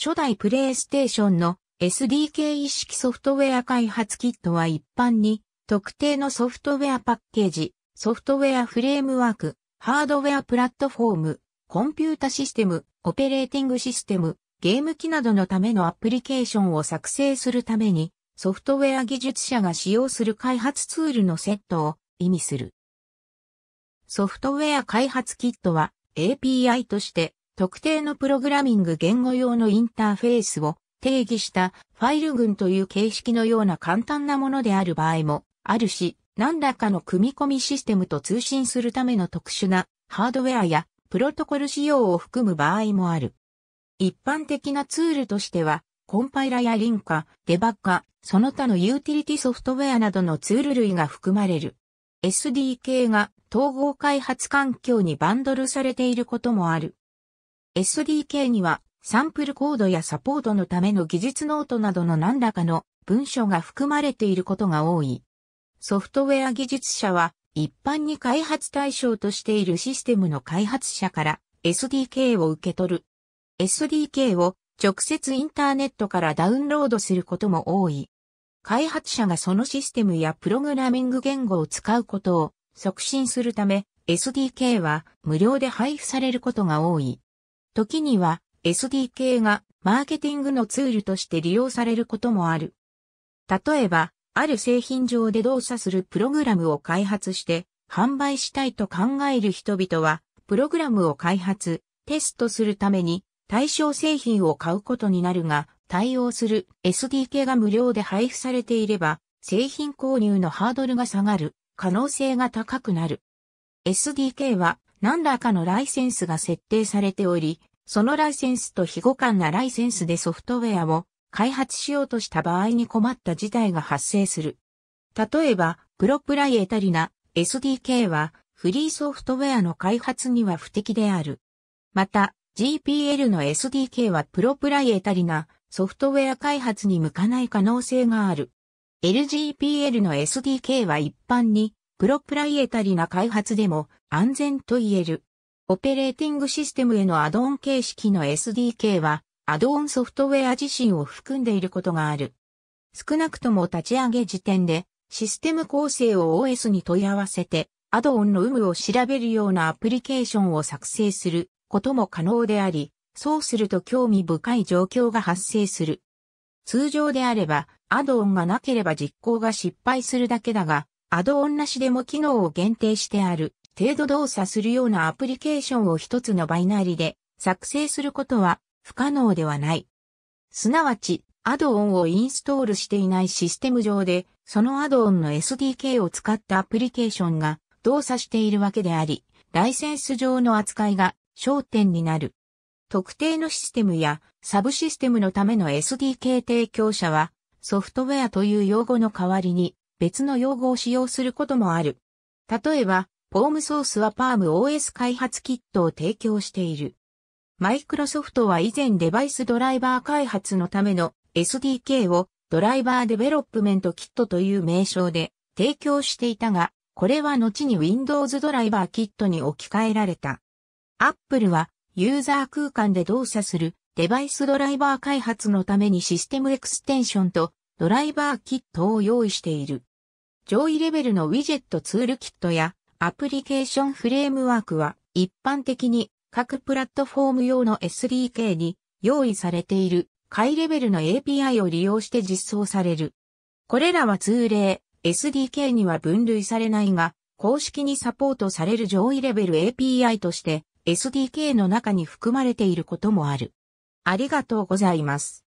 初代プレイステーションの SDK 意識ソフトウェア開発キットは一般に特定のソフトウェアパッケージ、ソフトウェアフレームワーク、ハードウェアプラットフォーム、コンピュータシステム、オペレーティングシステム、ゲーム機などのためのアプリケーションを作成するためにソフトウェア技術者が使用する開発ツールのセットを意味する。ソフトウェア開発キットは API として特定のプログラミング言語用のインターフェースを定義したファイル群という形式のような簡単なものである場合もあるし、何らかの組み込みシステムと通信するための特殊なハードウェアやプロトコル仕様を含む場合もある。一般的なツールとしては、コンパイラやリンカ、デバッカ、その他のユーティリティソフトウェアなどのツール類が含まれる。SDK が統合開発環境にバンドルされていることもある。SDK にはサンプルコードやサポートのための技術ノートなどの何らかの文書が含まれていることが多い。ソフトウェア技術者は一般に開発対象としているシステムの開発者から SDK を受け取る。SDK を直接インターネットからダウンロードすることも多い。開発者がそのシステムやプログラミング言語を使うことを促進するため SDK は無料で配布されることが多い。時には SDK がマーケティングのツールとして利用されることもある。例えば、ある製品上で動作するプログラムを開発して販売したいと考える人々は、プログラムを開発、テストするために対象製品を買うことになるが、対応する SDK が無料で配布されていれば、製品購入のハードルが下がる可能性が高くなる。SDK は何らかのライセンスが設定されており、そのライセンスと非互換なライセンスでソフトウェアを開発しようとした場合に困った事態が発生する。例えば、プロプライエタリな SDK はフリーソフトウェアの開発には不適である。また、GPL の SDK はプロプライエタリなソフトウェア開発に向かない可能性がある。LGPL の SDK は一般にプロプライエタリな開発でも安全と言える。オペレーティングシステムへのアドオン形式の SDK は、アドオンソフトウェア自身を含んでいることがある。少なくとも立ち上げ時点で、システム構成を OS に問い合わせて、アドオンの有無を調べるようなアプリケーションを作成することも可能であり、そうすると興味深い状況が発生する。通常であれば、アドオンがなければ実行が失敗するだけだが、アドオンなしでも機能を限定してある程度動作するようなアプリケーションを一つのバイナリで作成することは不可能ではない。すなわち、アドオンをインストールしていないシステム上で、そのアドオンの SDK を使ったアプリケーションが動作しているわけであり、ライセンス上の扱いが焦点になる。特定のシステムやサブシステムのための SDK 提供者は、ソフトウェアという用語の代わりに別の用語を使用することもある。例えば、ポームソースはパーム OS 開発キットを提供している。マイクロソフトは以前デバイスドライバー開発のための SDK をドライバーデベロップメントキットという名称で提供していたが、これは後に Windows ドライバーキットに置き換えられた。Apple はユーザー空間で動作するデバイスドライバー開発のためにシステムエクステンションとドライバーキットを用意している。上位レベルのウィジェットツールキットやアプリケーションフレームワークは一般的に各プラットフォーム用の SDK に用意されている下位レベルの API を利用して実装される。これらは通例 SDK には分類されないが公式にサポートされる上位レベル API として SDK の中に含まれていることもある。ありがとうございます。